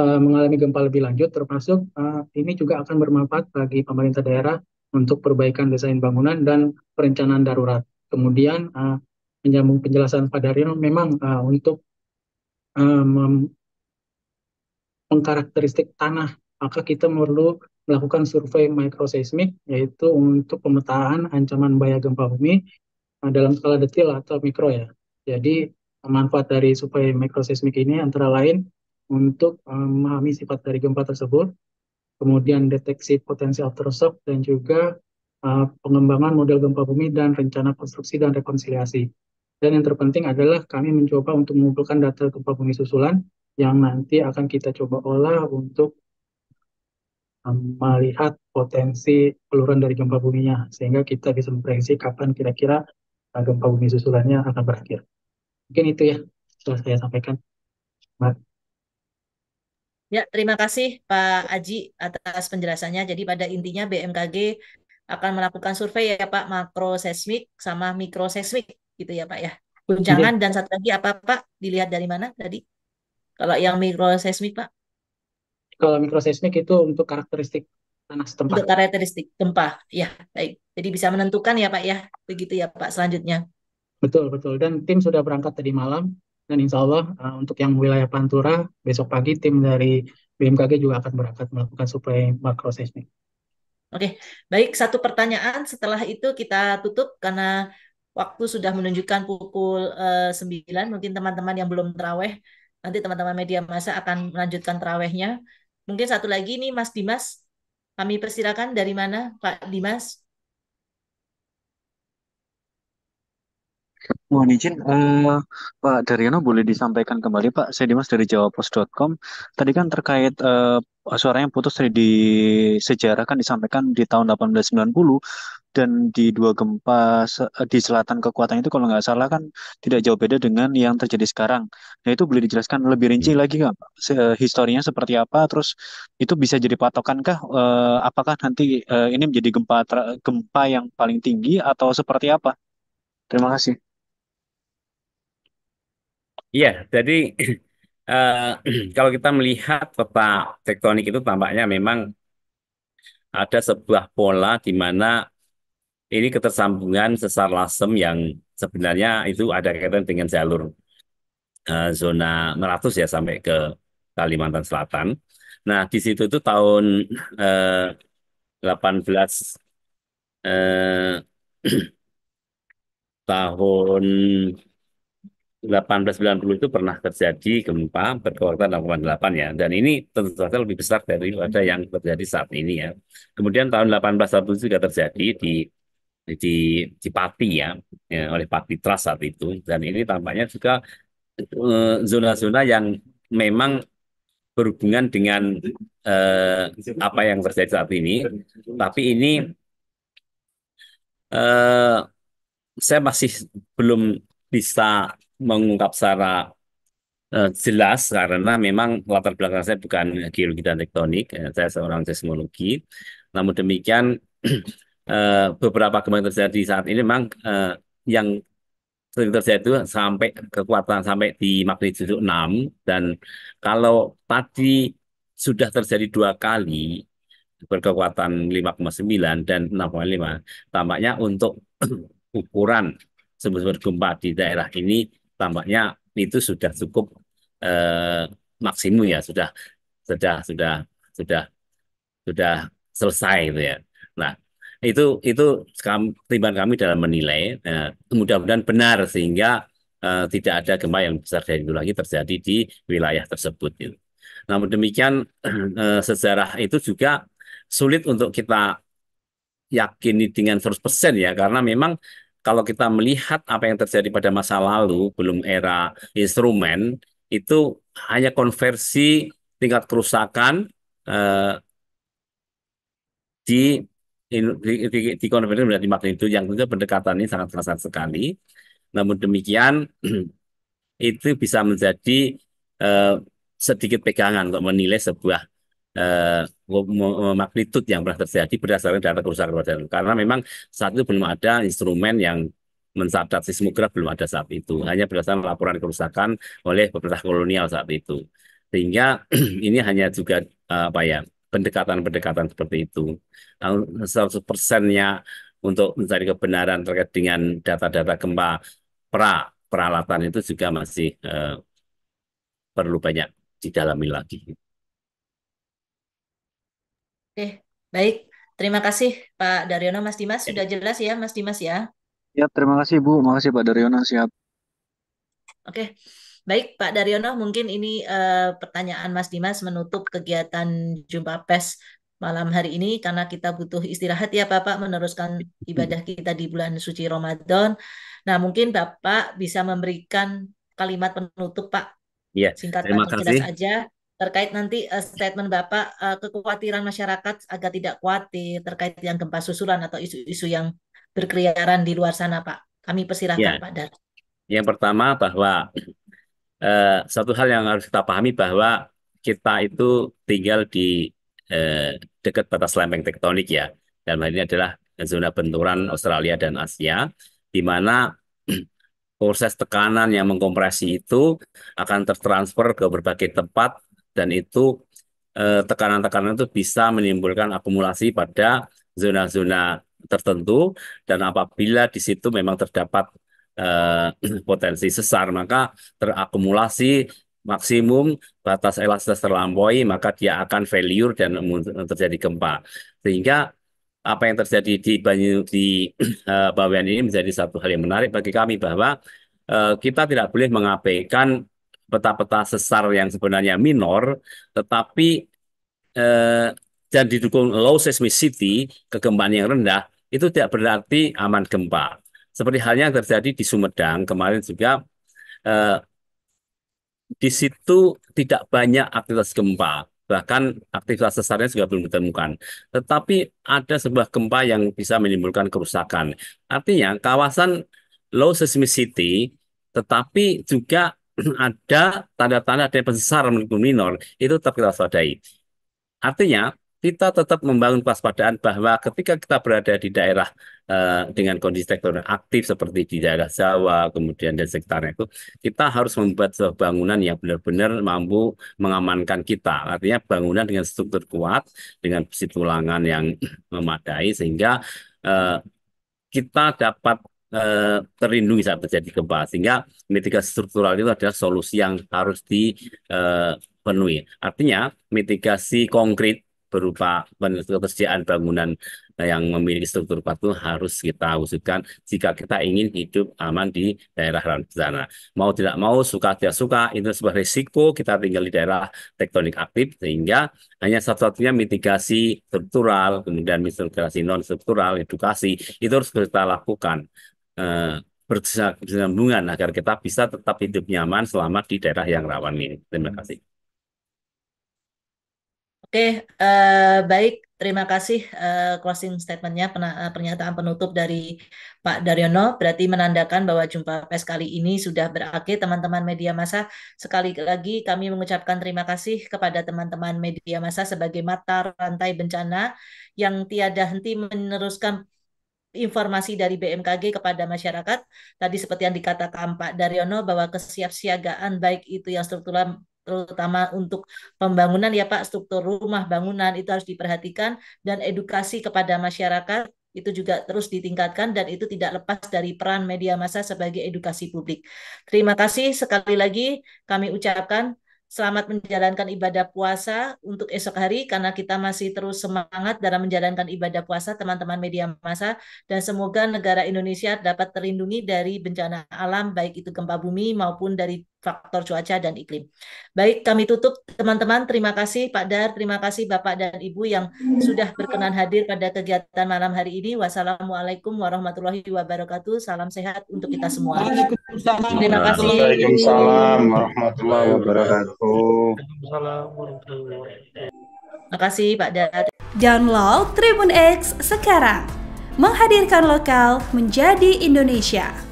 Eh, mengalami gempa lebih lanjut, termasuk uh, ini juga akan bermanfaat bagi pemerintah daerah untuk perbaikan desain bangunan dan perencanaan darurat. Kemudian uh, menyambung penjelasan Pak Daryono, memang uh, untuk um, mengkarakteristik tanah, maka kita perlu melakukan survei mikroseismik, yaitu untuk pemetaan ancaman bahaya gempa bumi uh, dalam skala detil atau mikro ya. Jadi manfaat dari survei mikroseismik ini antara lain untuk eh, memahami sifat dari gempa tersebut, kemudian deteksi potensi aftershock dan juga eh, pengembangan model gempa bumi dan rencana konstruksi dan rekonsiliasi. Dan yang terpenting adalah kami mencoba untuk mengumpulkan data gempa bumi susulan yang nanti akan kita coba olah untuk eh, melihat potensi peluruan dari gempa buminya sehingga kita bisa memprediksi kapan kira-kira gempa bumi susulannya akan berakhir. Mungkin itu ya setelah saya sampaikan. Terima Ya, terima kasih Pak Aji atas penjelasannya. Jadi pada intinya BMKG akan melakukan survei ya Pak makro seismik sama mikro seismik gitu ya Pak ya. Guncangan iya. dan satu lagi apa Pak? Dilihat dari mana tadi? Kalau yang mikro seismik Pak? Kalau mikro seismik itu untuk karakteristik tanah setempat. Untuk karakteristik gempa. Ya, baik. Jadi bisa menentukan ya Pak ya. Begitu ya Pak selanjutnya. Betul, betul. Dan tim sudah berangkat tadi malam dan insya Allah uh, untuk yang wilayah Pantura besok pagi tim dari BMKG juga akan berangkat melakukan survei makro seismik. Oke, baik satu pertanyaan setelah itu kita tutup karena waktu sudah menunjukkan pukul uh, eh, 9 mungkin teman-teman yang belum teraweh nanti teman-teman media masa akan melanjutkan terawehnya. Mungkin satu lagi nih Mas Dimas, kami persilakan dari mana Pak Dimas? Mohon izin, uh, Pak Daryono boleh disampaikan kembali Pak. Saya Dimas dari jawapos.com. Tadi kan terkait eh, suaranya putus tadi di sejarah kan disampaikan di tahun 1890 dan di dua gempa eh, di selatan kekuatan itu kalau nggak salah kan tidak jauh beda dengan yang terjadi sekarang. Nah itu boleh dijelaskan lebih iya. rinci lagi nggak Pak? Se eh, historinya seperti apa? Terus itu bisa jadi patokankah? Eh, apakah nanti uh, ini menjadi gempa gempa yang paling tinggi atau seperti apa? Terima kasih. Iya, jadi uh, kalau kita melihat peta tektonik itu tampaknya memang ada sebuah pola di mana ini ketersambungan sesar lasem yang sebenarnya itu ada kaitan dengan jalur uh, zona Meratus ya sampai ke Kalimantan Selatan. Nah, di situ itu tahun uh, 18 uh, tahun 1890 itu pernah terjadi gempa berkekuatan 6,8 ya dan ini tentu saja lebih besar dari pada yang terjadi saat ini ya. Kemudian tahun 1817 juga terjadi di di di Pati ya, ya oleh Pati Trust saat itu dan ini tampaknya juga eh, zona-zona eh, yang memang berhubungan dengan eh, apa yang terjadi saat ini tapi ini eh, saya masih belum bisa mengungkap secara uh, jelas karena memang latar belakang saya bukan geologi dan tektonik, ya. saya seorang seismologi. Namun demikian uh, beberapa gempa yang terjadi saat ini memang uh, yang sering terjadi itu sampai kekuatan sampai di magnitudo 6 dan kalau tadi sudah terjadi dua kali berkekuatan 5,9 dan 6,5 tampaknya untuk ukuran sumber-sumber gempa di daerah ini tampaknya itu sudah cukup eh, maksimum ya sudah sudah sudah sudah sudah selesai gitu ya. Nah itu itu timbangan kami dalam menilai eh, mudah-mudahan benar sehingga eh, tidak ada gempa yang besar dari itu lagi terjadi di wilayah tersebut. Gitu. Namun demikian eh, sejarah itu juga sulit untuk kita yakini dengan 100% ya karena memang kalau kita melihat apa yang terjadi pada masa lalu, belum era instrumen, itu hanya konversi tingkat kerusakan eh, di di, konversi menjadi yang tentu pendekatan ini sangat terasa sekali. Namun demikian itu bisa menjadi eh, sedikit pegangan untuk menilai sebuah eh, magnitude yang pernah terjadi berdasarkan data kerusakan itu karena memang saat itu belum ada instrumen yang mencatat seismograf belum ada saat itu hanya berdasarkan laporan kerusakan oleh pemerintah kolonial saat itu sehingga ini hanya juga eh, apa ya pendekatan-pendekatan seperti itu 100 persennya untuk mencari kebenaran terkait dengan data-data gempa pra peralatan itu juga masih uh, perlu banyak didalami lagi. Oke, baik. Terima kasih Pak Daryono, Mas Dimas. Sudah jelas ya, Mas Dimas ya? Ya, terima kasih Bu. Makasih Pak Daryono, siap. Oke, baik Pak Daryono. Mungkin ini uh, pertanyaan Mas Dimas menutup kegiatan jumpa pes malam hari ini karena kita butuh istirahat ya Bapak meneruskan ibadah kita di bulan suci Ramadan. Nah, mungkin Bapak bisa memberikan kalimat penutup Pak. Iya, singkat terima kasih. Jelas aja terkait nanti uh, statement Bapak uh, kekhawatiran masyarakat agar tidak khawatir terkait yang gempa susulan atau isu-isu yang berkeliaran di luar sana, Pak. Kami persilahkan, ya. Pak Dar. Yang pertama bahwa uh, satu hal yang harus kita pahami bahwa kita itu tinggal di uh, dekat batas lempeng tektonik ya. dan hal ini adalah zona benturan Australia dan Asia, di mana proses tekanan yang mengkompresi itu akan tertransfer ke berbagai tempat dan itu eh, tekanan-tekanan itu bisa menimbulkan akumulasi pada zona-zona tertentu dan apabila di situ memang terdapat eh, potensi sesar maka terakumulasi maksimum batas elastis terlampaui maka dia akan failure dan terjadi gempa sehingga apa yang terjadi di Banyu di eh, Bawean ini menjadi satu hal yang menarik bagi kami bahwa eh, kita tidak boleh mengabaikan peta-peta sesar yang sebenarnya minor, tetapi eh, dan didukung low seismicity, kegempaan yang rendah, itu tidak berarti aman gempa. Seperti halnya yang terjadi di Sumedang kemarin juga, eh, di situ tidak banyak aktivitas gempa, bahkan aktivitas sesarnya juga belum ditemukan. Tetapi ada sebuah gempa yang bisa menimbulkan kerusakan. Artinya kawasan low seismicity, tetapi juga ada tanda-tanda ada yang besar maupun minor, itu tetap kita waspadai. Artinya, kita tetap membangun kewaspadaan bahwa ketika kita berada di daerah uh, dengan kondisi tektonik aktif seperti di daerah Jawa, kemudian dan sekitarnya itu, kita harus membuat sebuah bangunan yang benar-benar mampu mengamankan kita. Artinya bangunan dengan struktur kuat, dengan besi tulangan yang memadai, sehingga uh, kita dapat Eh, terlindungi saat terjadi gempa. Sehingga mitigasi struktural itu adalah solusi yang harus dipenuhi. Eh, Artinya mitigasi konkret berupa ketersediaan bangunan eh, yang memiliki struktur batu harus kita wujudkan jika kita ingin hidup aman di daerah sana. Mau tidak mau, suka tidak suka, itu sebuah risiko kita tinggal di daerah tektonik aktif, sehingga hanya satu-satunya mitigasi struktural, kemudian mitigasi non-struktural, edukasi, itu harus kita lakukan eh, berkesinambungan agar kita bisa tetap hidup nyaman selama di daerah yang rawan ini. Terima hmm. kasih. Oke, uh, baik. Terima kasih uh, closing statementnya eh, pernyataan penutup dari Pak Daryono. Berarti menandakan bahwa jumpa pers kali ini sudah berakhir. Teman-teman media masa, sekali lagi kami mengucapkan terima kasih kepada teman-teman media masa sebagai mata rantai bencana yang tiada henti meneruskan informasi dari BMKG kepada masyarakat tadi seperti yang dikatakan Pak Daryono bahwa kesiapsiagaan baik itu yang struktural terutama untuk pembangunan ya Pak struktur rumah bangunan itu harus diperhatikan dan edukasi kepada masyarakat itu juga terus ditingkatkan dan itu tidak lepas dari peran media massa sebagai edukasi publik. Terima kasih sekali lagi kami ucapkan Selamat menjalankan ibadah puasa untuk esok hari karena kita masih terus semangat dalam menjalankan ibadah puasa teman-teman media massa dan semoga negara Indonesia dapat terlindungi dari bencana alam baik itu gempa bumi maupun dari faktor cuaca dan iklim. Baik, kami tutup teman-teman. Terima kasih Pak Dar, terima kasih Bapak dan Ibu yang sudah berkenan hadir pada kegiatan malam hari ini. Wassalamualaikum warahmatullahi wabarakatuh. Salam sehat untuk kita semua. Terima kasih. Waalaikumsalam warahmatullahi wabarakatuh. Terima kasih Pak Dar. Download Tribun X sekarang. Menghadirkan lokal menjadi Indonesia.